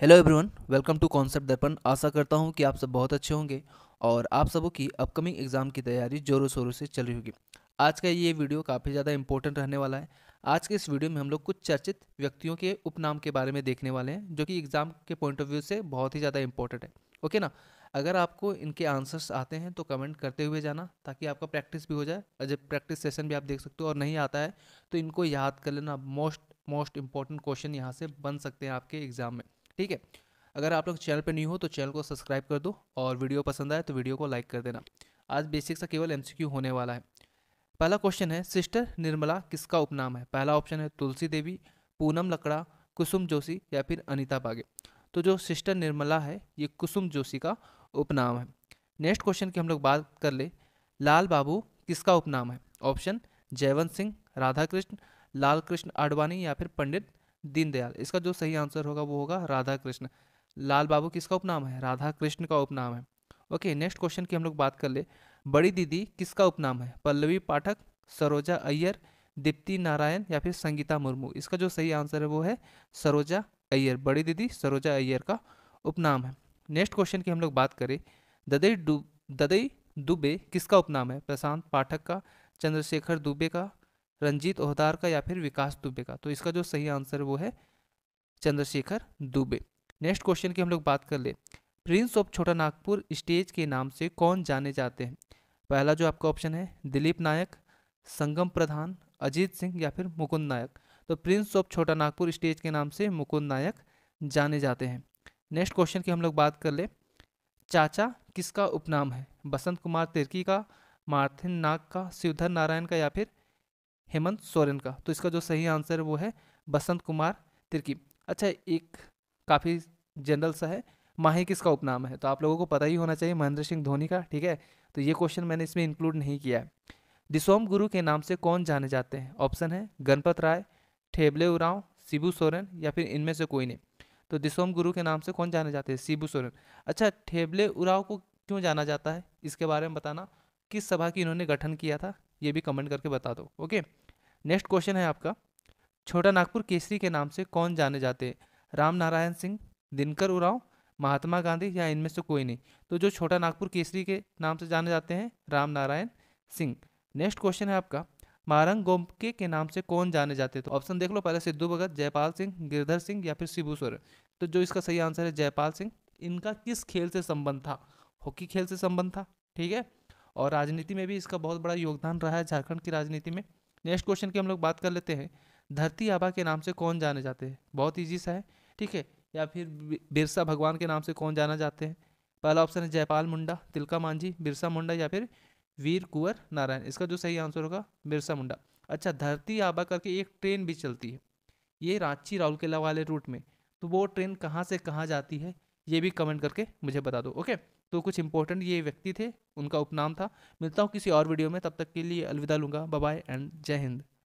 hello everyone welcome to concept Darpan आशा करता हूं कि आप सब बहुत अच्छे होंगे और आप सबों की अपकमिंग एग्ज़ाम की तैयारी जोरों शोरों से चल रही होगी आज का ये वीडियो काफ़ी ज़्यादा इंपॉर्टेंट रहने वाला है आज के इस वीडियो में हम लोग कुछ चर्चित व्यक्तियों के उपनाम के बारे में देखने वाले हैं जो कि एग्ज़ाम के पॉइंट ऑफ व्यू से बहुत ही ज़्यादा इंपॉर्टेंट है ओके ना अगर आपको इनके आंसर्स आते हैं तो कमेंट करते हुए जाना ताकि आपका प्रैक्टिस भी हो जाए जब प्रैक्टिस सेशन भी आप देख सकते हो और नहीं आता है तो इनको याद कर लेना मोस्ट मोस्ट इंपॉर्टेंट क्वेश्चन यहाँ से बन सकते हैं आपके एग्ज़ाम में ठीक है अगर आप लोग चैनल पर नहीं हो तो चैनल को सब्सक्राइब कर दो और वीडियो पसंद आए तो वीडियो को लाइक कर देना आज बेसिक सा केवल एमसीक्यू होने वाला है पहला क्वेश्चन है सिस्टर निर्मला किसका उपनाम है पहला ऑप्शन है तुलसी देवी पूनम लकड़ा कुसुम जोशी या फिर अनिता बागे तो जो सिस्टर निर्मला है ये कुसुम जोशी का उपनाम है नेक्स्ट क्वेश्चन की हम लोग बात कर ले लाल बाबू किसका उपनाम है ऑप्शन जयवंत सिंह राधा कृष्ण लाल कृष्ण आडवाणी या फिर पंडित दीनदयाल इसका जो सही आंसर होगा वो होगा राधा कृष्ण लाल बाबू किसका उपनाम है राधा कृष्ण का उपनाम है ओके नेक्स्ट क्वेश्चन की हम लोग बात कर ले बड़ी दीदी किसका उपनाम है पल्लवी पाठक सरोजा अय्यर दीप्ति नारायण या फिर संगीता मुर्मू इसका जो सही आंसर है वो है सरोजा अय्यर बड़ी दीदी सरोजा अय्यर का उपनाम है नेक्स्ट क्वेश्चन की हम लोग बात करें ददई डू ददई दुबे किसका उपनाम है प्रशांत पाठक का चंद्रशेखर दुबे का रंजीत ओहदार का या फिर विकास दुबे का तो इसका जो सही आंसर वो है चंद्रशेखर दुबे नेक्स्ट क्वेश्चन की हम लोग बात कर ले प्रिंस ऑफ छोटा नागपुर स्टेज के नाम से कौन जाने जाते हैं पहला जो आपका ऑप्शन है दिलीप नायक संगम प्रधान अजीत सिंह या फिर मुकुंद नायक तो प्रिंस ऑफ छोटा नागपुर स्टेज के नाम से मुकुंद नायक जाने जाते हैं नेक्स्ट क्वेश्चन की हम लोग बात कर ले चाचा किसका उपनाम है बसंत कुमार तिर्की का मार्थिन नाग का शिवधर नारायण का या फिर हेमंत सोरेन का तो इसका जो सही आंसर है वो है बसंत कुमार तिर्की अच्छा एक काफ़ी जनरल सा है माही किसका उपनाम है तो आप लोगों को पता ही होना चाहिए महेंद्र सिंह धोनी का ठीक है तो ये क्वेश्चन मैंने इसमें इंक्लूड नहीं किया है दिसोम गुरु के नाम से कौन जाने जाते हैं ऑप्शन है गणपत राय ठेबले उराव शिबू सोरेन या फिर इनमें से कोई नहीं तो दिसोम गुरु के नाम से कौन जाने जाते हैं शिबू सोरेन अच्छा ठेबले उराव को क्यों जाना जाता है इसके बारे में बताना किस सभा की इन्होंने गठन किया था ये भी कमेंट करके बता दो ओके नेक्स्ट क्वेश्चन है आपका छोटा नागपुर केसरी के नाम से कौन जाने जाते राम नारायण सिंह दिनकर उराव महात्मा गांधी या इनमें से कोई नहीं तो जो छोटा नागपुर केसरी के नाम से जाने जाते हैं राम नारायण सिंह नेक्स्ट क्वेश्चन है आपका मारंग गोमके के नाम से कौन जाने जाते तो ऑप्शन देख लो पहले सिद्धू भगत जयपाल सिंह गिरधर सिंह या फिर शिबू सोरेन तो जो इसका सही आंसर है जयपाल सिंह इनका किस खेल से संबंध था हॉकी खेल से संबंध था ठीक है और राजनीति में भी इसका बहुत बड़ा योगदान रहा है झारखंड की राजनीति में नेक्स्ट क्वेश्चन की हम लोग बात कर लेते हैं धरती आबा के नाम से कौन जाने जाते हैं बहुत ईजी सा है ठीक है या फिर बिरसा भगवान के नाम से कौन जाना जाते हैं पहला ऑप्शन है जयपाल मुंडा तिलका मांझी बिरसा मुंडा या फिर वीर कुंवर नारायण इसका जो सही आंसर होगा बिरसा मुंडा अच्छा धरती आबा करके एक ट्रेन भी चलती है ये रांची राउरकेला वाले रूट में तो वो ट्रेन कहाँ से कहाँ जाती है ये भी कमेंट करके मुझे बता दो ओके तो कुछ इंपॉर्टेंट ये व्यक्ति थे उनका उपनाम था मिलता हूँ किसी और वीडियो में तब तक के लिए अलविदा लूँगा बाय एंड जय हिंद